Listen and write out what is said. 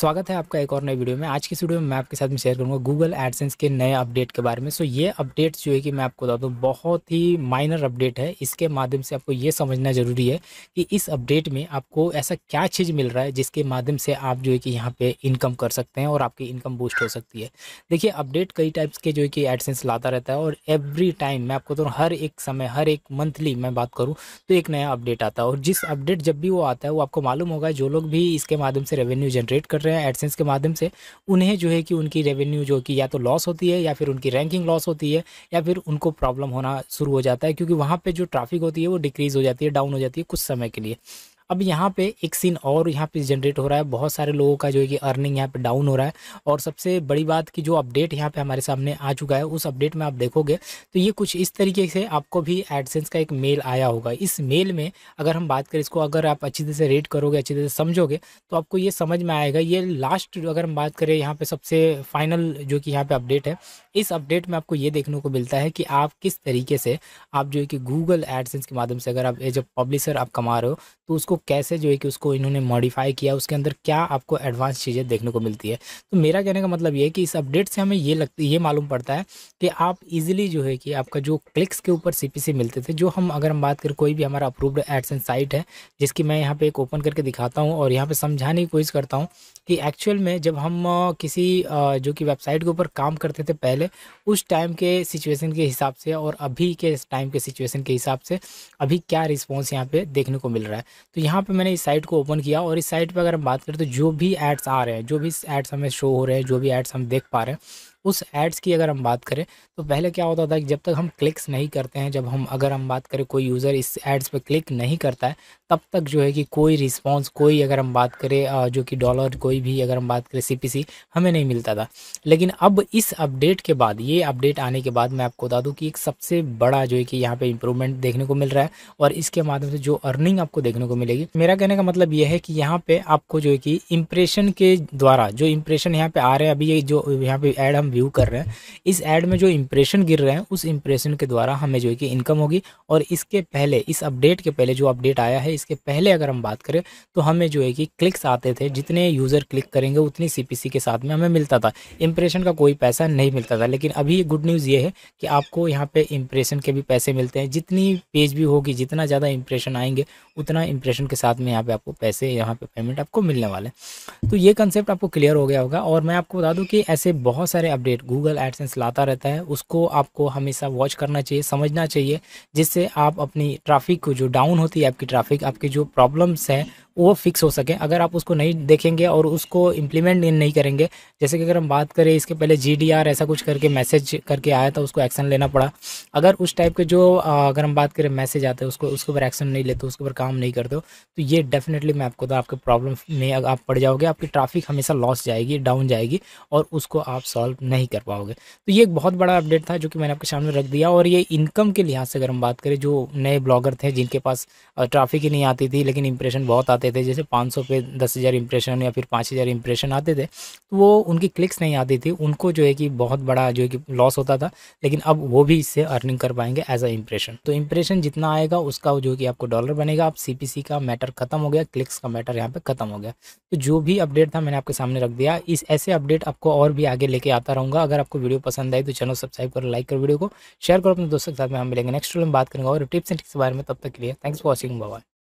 स्वागत है आपका एक और नई वीडियो में आज की वीडियो में मैं आपके साथ में शेयर करूंगा गूगल एडसेंस के नए अपडेट के बारे में सो ये अपडेट जो है कि मैं आपको बता दूँ बहुत ही माइनर अपडेट है इसके माध्यम से आपको ये समझना ज़रूरी है कि इस अपडेट में आपको ऐसा क्या चीज़ मिल रहा है जिसके माध्यम से आप जो है कि यहाँ पर इनकम कर सकते हैं और आपकी इनकम बूस्ट हो सकती है देखिए अपडेट कई टाइप्स के जो है कि एडसेंस लाता रहता है और एवरी टाइम मैं आपको बताऊँ हर एक समय हर एक मंथली मैं बात करूँ तो एक नया अपडेट आता है और जिस अपडेट जब भी वो आता है वो आपको मालूम होगा जो लोग भी इसके माध्यम से रेवेन्यू जनरेट कर रहे हैं रहे हैं एडसेंस के माध्यम से उन्हें जो है कि उनकी रेवेन्यू जो कि या तो लॉस होती है या फिर उनकी रैंकिंग लॉस होती है या फिर उनको प्रॉब्लम होना शुरू हो जाता है क्योंकि वहाँ पर जो ट्राफिक होती है वो डिक्रीज़ हो जाती है डाउन हो जाती है कुछ समय के लिए अब यहाँ पे एक सीन और यहाँ पे जनरेट हो रहा है बहुत सारे लोगों का जो है कि अर्निंग यहाँ पे डाउन हो रहा है और सबसे बड़ी बात की जो अपडेट यहाँ पे हमारे सामने आ चुका है उस अपडेट में आप देखोगे तो ये कुछ इस तरीके से आपको भी एडसेंस का एक मेल आया होगा इस मेल में अगर हम बात करें इसको अगर आप अच्छी तरह से रेड करोगे अच्छी तरह से समझोगे तो आपको ये समझ में आएगा ये लास्ट अगर हम बात करें यहाँ पे सबसे फाइनल जो कि यहाँ पे अपडेट है इस अपडेट में आपको ये देखने को मिलता है कि आप किस तरीके से आप जो है कि गूगल एडसेंस के माध्यम से अगर आप एज अ पब्लिशर आप कमा रहे हो तो उसको कैसे जो है कि उसको इन्होंने मॉडिफाई किया उसके अंदर क्या आपको एडवांस चीज़ें देखने को मिलती है तो मेरा कहने का मतलब ये है कि इस अपडेट से हमें ये लगती ये मालूम पड़ता है कि आप इजीली जो है कि आपका जो क्लिक्स के ऊपर सी मिलते थे जो हम अगर हम बात करें कोई भी हमारा अप्रूव्ड एंड साइट है जिसकी मैं यहाँ पर एक ओपन करके दिखाता हूँ और यहाँ पर समझाने की कोशिश करता हूँ कि एक्चुअल में जब हम किसी जो कि वेबसाइट के ऊपर काम करते थे पहले उस टाइम के सिचुएशन के हिसाब से और अभी के टाइम के सिचुएशन के हिसाब से अभी क्या रिस्पॉन्स यहाँ पे देखने को मिल रहा है तो यहाँ पे मैंने इस साइट को ओपन किया और इस साइट पे अगर हम बात करें तो जो भी एड्स आ रहे हैं जो भी एड्स हमें शो हो रहे हैं जो भी एड्स हम देख पा रहे हैं उस एड्स की अगर हम बात करें तो पहले क्या होता था कि जब तक हम क्लिक्स नहीं करते हैं जब हम अगर हम बात करें कोई यूज़र इस एड्स पर क्लिक नहीं करता है तब तक जो है कि कोई रिस्पॉन्स कोई अगर हम बात करें जो कि डॉलर कोई भी अगर हम बात करें सी हमें नहीं मिलता था लेकिन अब इस अपडेट के बाद ये अपडेट आने के बाद मैं आपको बता दूँ कि एक सबसे बड़ा जो है कि यहाँ पर इम्प्रूवमेंट देखने को मिल रहा है और इसके माध्यम से जो अर्निंग आपको देखने को मिलेगी मेरा कहने का मतलब यह है कि यहाँ पर आपको जो है कि इम्प्रेशन के द्वारा जो इम्प्रेशन यहाँ पर आ रहे हैं अभी ये जो यहाँ पर ऐड हम व्यू कर रहे हैं इस एड में जो इंप्रेशन गिर रहे हैं उस इंप्रेशन के द्वारा हमें जो है कि इनकम होगी और इसके पहले इस अपडेट के पहले जो अपडेट आया है इसके पहले अगर हम बात करें तो हमें जो है कि क्लिक्स आते थे जितने यूज़र क्लिक करेंगे उतनी सी के साथ में हमें मिलता था इंप्रेशन का कोई पैसा नहीं मिलता था लेकिन अभी गुड न्यूज़ ये है कि आपको यहाँ पर इंप्रेशन के भी पैसे मिलते हैं जितनी पेज भी होगी जितना ज़्यादा इंप्रेशन आएंगे उतना इंप्रेशन के साथ में यहाँ पे आपको पैसे यहाँ पे पेमेंट आपको मिलने वाले हैं तो ये कंसेप्ट आपको क्लियर हो गया होगा और मैं आपको बता दूँ कि ऐसे बहुत सारे अपडेट गूगल एडसेंस लाता रहता है उसको आपको हमेशा वॉच करना चाहिए समझना चाहिए जिससे आप अपनी ट्रैफिक को जो डाउन होती है आपकी ट्रैफिक आपकी जो प्रॉब्लम्स हैं वो फिक्स हो सके अगर आप उसको नहीं देखेंगे और उसको इम्प्लीमेंट नहीं करेंगे जैसे कि अगर हम बात करें इसके पहले जी ऐसा कुछ करके मैसेज करके आया था उसको एक्शन लेना पड़ा अगर उस टाइप के जो अगर हम बात करें मैसेज आते हैं उसको उसके ऊपर एक्शन नहीं लेते उसके ऊपर काम नहीं करते हो तो ये डेफिनेटली मैं आपको तो आपके प्रॉब्लम में आप पड़ जाओगे आपकी ट्राफिक हमेशा लॉस जाएगी डाउन जाएगी और उसको आप सॉल्व नहीं कर पाओगे तो ये एक बहुत बड़ा अपडेट था जो कि मैंने आपके सामने रख दिया और ये इनकम के लिहाज से अगर हम बात करें जो नए ब्लॉगर थे जिनके पास ट्राफिक ही नहीं आती थी लेकिन इंप्रेशन बहुत आते थे जैसे पाँच पे दस हज़ार या फिर पाँच हज़ार इंप्रेशन आते थे तो वो उनकी क्लिक्स नहीं आती थी उनको जो है कि बहुत बड़ा जो है कि लॉस होता था लेकिन अब वो भी इससे अर्निंग कर पाएंगे एज अ इम्प्रेशन तो इम्प्रेशन जितना आएगा उसका जो कि आपको डॉलर बनेगा आप सीपीसी का मैटर खत्म हो गया क्लिक्स का मैटर यहाँ पे खत्म हो गया तो जो भी अपडेट था मैंने आपके सामने रख दिया इस ऐसे अपडेट आपको और भी आगे लेके आता रहूंगा अगर आपको वीडियो पसंद आई तो चैनल सब्सक्राइब करो लाइक करो वीडियो को शेयर करो अपने दोस्तों के साथ में हम मिलेंगे नेक्स्ट वीडियो में बात करेंगे और टिप्स एंड टिक्स के बारे में तब तक के लिए थैंक्स फॉर वॉचिंग बाय